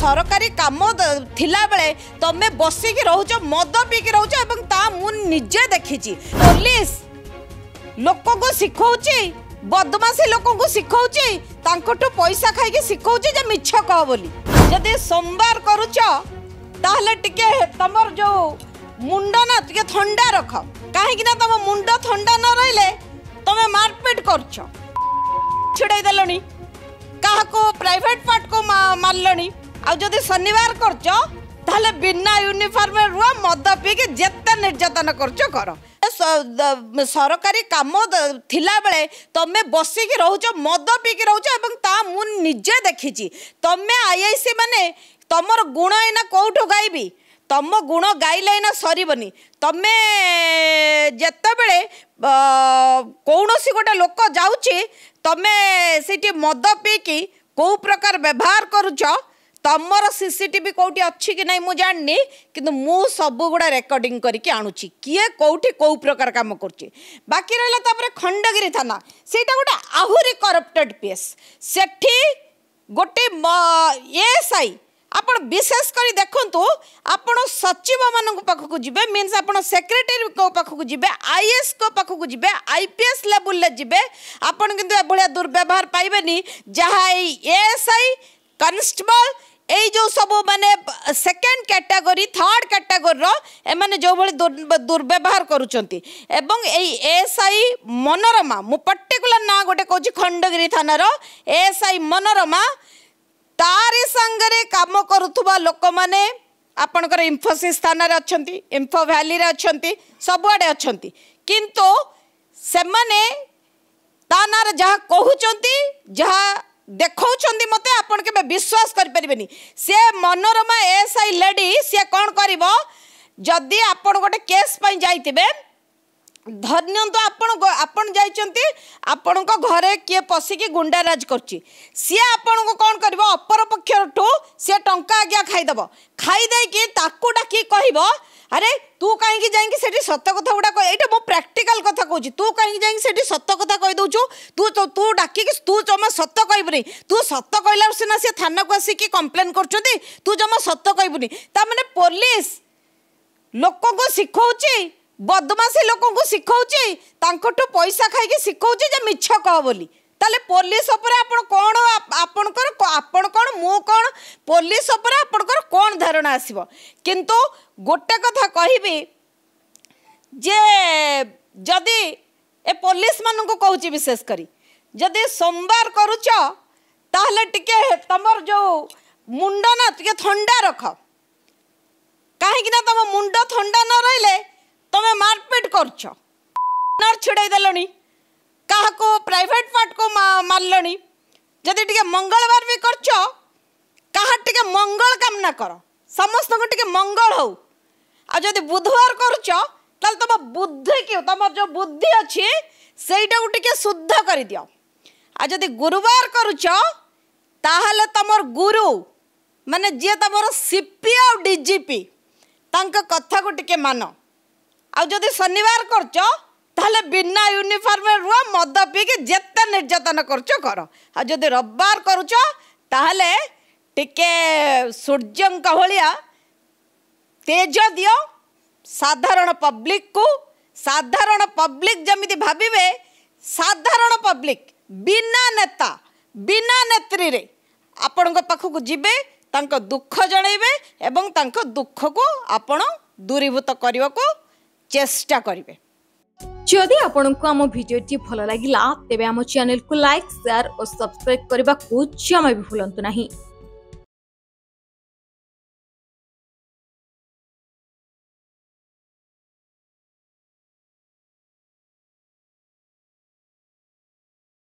ସରକାରୀ କାମ ଥିଲାବେଳେ ତମେ ବସିକି ରହୁଛ ମଦ ପିଇକି ରହୁଛ ଏବଂ ତା ମୁଁ ନିଜେ ଦେଖିଛି ପୋଲିସ ଲୋକଙ୍କୁ ଶିଖଉଛି ବଦମାସୀ ଲୋକଙ୍କୁ ଶିଖଉଛି ତାଙ୍କଠୁ ପଇସା ଖାଇକି ଶିଖଉଛି ଯେ ମିଛ କହ ବୋଲି ଯଦି ସୋମବାର କରୁଛ ତାହେଲେ ଟିକେ ତମର ଯୋଉ ମୁଣ୍ଡ ନା ଟିକେ ଥଣ୍ଡା ରଖ କାହିଁକି ନା ତମ ମୁଣ୍ଡ ଥଣ୍ଡା ନ ରହିଲେ ତମେ ମାରପିଟ କରୁଛ ଛିଡ଼େଇ ଦେଲଣି କାହାକୁ ପ୍ରାଇଭେଟ୍ ପାର୍ଟକୁ ମାରିଲଣି आदि শনিবার करछ তাহলে বিনা ইউনিফর্মে রুহ মদ পিকে যেতে নির্যাতন করছ কর সরকারি কাম থিলাবেলে তুমি বসিকি রোচ মদ পিকি রোচ এবং তা মু নিজে দেখিছি তুমি আইআইসি মানে তোমার গুণ এনা কোঠু গাইবি ତମ গুণ গাইলে ଏଇନା সরবনি তুমি যেতবে কৌশি গোটে লোক যাচ্ছি তুমি সেটি মদ ପିଇକି কেউ প্রকার ব্যবহার করছ ତମର ସିସିଟିଭି କେଉଁଠି ଅଛି କି ନାହିଁ ମୁଁ ଜାଣିନି କିନ୍ତୁ ମୁଁ ସବୁଗୁଡ଼ା ରେକର୍ଡିଂ କରିକି ଆଣୁଛି କିଏ କେଉଁଠି କେଉଁ ପ୍ରକାର କାମ କରୁଛି ବାକି ରହିଲା ତାପରେ ଖଣ୍ଡଗିରି ଥାନା ସେଇଟା ଗୋଟେ ଆହୁରି କରପ୍ଟେଡ଼ ପିଏସ୍ ସେଠି ଗୋଟେ ଏଏସ୍ଆଇ ଆପଣ ବିଶେଷ କରି ଦେଖନ୍ତୁ ଆପଣ ସଚିବମାନଙ୍କ ପାଖକୁ ଯିବେ ମିନ୍ସ ଆପଣ ସେକ୍ରେଟେରୀଙ୍କ ପାଖକୁ ଯିବେ ଆଇଏଏସ୍ଙ୍କ ପାଖକୁ ଯିବେ ଆଇପିଏସ୍ ଲେବୁଲରେ ଯିବେ ଆପଣ କିନ୍ତୁ ଏଭଳିଆ ଦୁର୍ବ୍ୟବହାର ପାଇବେନି ଯାହା ଏଇ ଏଏସ୍ଆଇ কনস্টেবল এই যে সব মানে সেকেন্ড ক্যাটাগোরি থার্ড ক্যাটাগোরির এমনি যেভাবে দুর্ব্যবহার করছেন এবং এই এসআই মনোরমা মু পর্টিকুলার না গোটে কৌছি খণ্ডগিরি থানার এসআই মনোরমা তার সঙ্গে কাম করুবা লোক মানে আপনার ইনফোসিস থানার অনেক ইনফো ভ্যালিরে অনেক সবুড়ে অনেক কিন্তু সেমানে তা না যা কুচার ଦେଖଉଛନ୍ତି ମୋତେ ଆପଣ କେବେ ବିଶ୍ୱାସ କରିପାରିବେନି ସେ ମନୋରମା ଏସ୍ ଆଇ ଲେଡ଼ି ସିଏ କ'ଣ କରିବ ଯଦି ଆପଣ ଗୋଟେ କେସ୍ ପାଇଁ ଯାଇଥିବେ ଧରିନିଅନ୍ତୁ ଆପଣ ଆପଣ ଯାଇଛନ୍ତି ଆପଣଙ୍କ ଘରେ କିଏ ପଶିକି ଗୁଣ୍ଡାରାଜ କରୁଛି ସିଏ ଆପଣଙ୍କୁ କ'ଣ କରିବ ଅପରପକ୍ଷଠୁ ସିଏ ଟଙ୍କା ଆଜ୍ଞା ଖାଇଦେବ ଖାଇଦେଇକି ତାକୁ ଡାକି କହିବ আরে তু কাহি যাই সেটি সত কথা গুড়া এইটা মো প্রাকটিকাল কথা কৌছি তু কাহি যাই সেটি সত কথা কইদেছু তু তু ডাকি তু জমা সত কইবুনি তু সত কইলা সিনা সে থানাকু আসিকি কমপ্লেন করছেন তু জমা সত কইবুনি তা মানে পুলিশ ଲୋକଙ୍କୁ ଶିଖଉଛି ବଦମାସୀ ଲୋକଙ୍କୁ ଶିଖଉଛି ତାଙ୍କଠୁ ପଇସା ଖାଇକି ଶିଖଉଛି ଯେ ମିଛ କହ ବୋଲି ତାହେଲେ ପୋଲିସ ଉପରେ ଆପଣ କ'ଣ ଆପଣଙ୍କର ଆପଣ କ'ଣ ମୁଁ କ'ଣ ପୋଲିସ ଉପରେ ଆପଣଙ୍କର କ'ଣ ଧାରଣା ଆସିବ କିନ୍ତୁ ଗୋଟେ କଥା କହିବି ଯେ ଯଦି ଏ ପୋଲିସମାନଙ୍କୁ କହୁଛି ବିଶେଷ କରି ଯଦି ସୋମବାର କରୁଛ ତାହେଲେ ଟିକେ ତମର ଯେଉଁ ମୁଣ୍ଡ ନା ଟିକେ ଥଣ୍ଡା ରଖ କାହିଁକି ନା ତମ ମୁଣ୍ଡ ଥଣ୍ଡା ନ ରହିଲେ ତମେ ମାରପିଟ କରୁଛ ଛିଡ଼େଇ ଦେଲଣି କାହାକୁ ପ୍ରାଇଭେଟ୍ ପାର୍ଟକୁ ମାରିଲଣି ଯଦି ଟିକେ ମଙ୍ଗଳବାର ବି କରୁଛ କାହା ଟିକେ ମଙ୍ଗଳ କାମନା କର ସମସ୍ତଙ୍କୁ ଟିକେ ମଙ୍ଗଳ ହଉ ଆଉ ଯଦି ବୁଧବାର କରୁଛ ତାହେଲେ ତମ ବୁଦ୍ଧି କି ତମର ଯେଉଁ ବୁଦ୍ଧି ଅଛି ସେଇଟାକୁ ଟିକେ ଶୁଦ୍ଧ କରିଦିଅ ଆଉ ଯଦି ଗୁରୁବାର କରୁଛ ତାହେଲେ ତମର ଗୁରୁ ମାନେ ଯିଏ ତମର ସି ପି ଆଉ ଡି ଜି ପି ତାଙ୍କ କଥାକୁ ଟିକେ ମାନ ଆଉ ଯଦି ଶନିବାର କରୁଛ তাহলে বিনা ইউনিফর্মে রুয়া মদ পিকি যেতে নির্যাতন করছ কর আর যদি রববার করুছ তাহলে টিকে সূর্যঙ্ক ভাইয়া তেজ দিও সাধারণ পব্লিক কু সাধারণ পব্লিক যেমি ভাবিবে সাধারণ পব্লিক বিনা নেতা বিনা নেত্রীরে ଆପଣଙ୍କ ପାଖକୁ ଯିବେ ତାଙ୍କ ଦୁଃଖ ଜଣାଇବେ ଏବଂ ତାଙ୍କ ଦୁଃଖକୁ ଆପଣ দূরীভূত କରିବାକୁ চেষ্টা କରିବେ যদি আপনার আম ভিডিওটি ভাল লাগিলা তেবে আম চ্যানেলকে লাইক সেয়ার ও সবসক্রাইব করা জমা বি ভুলতু না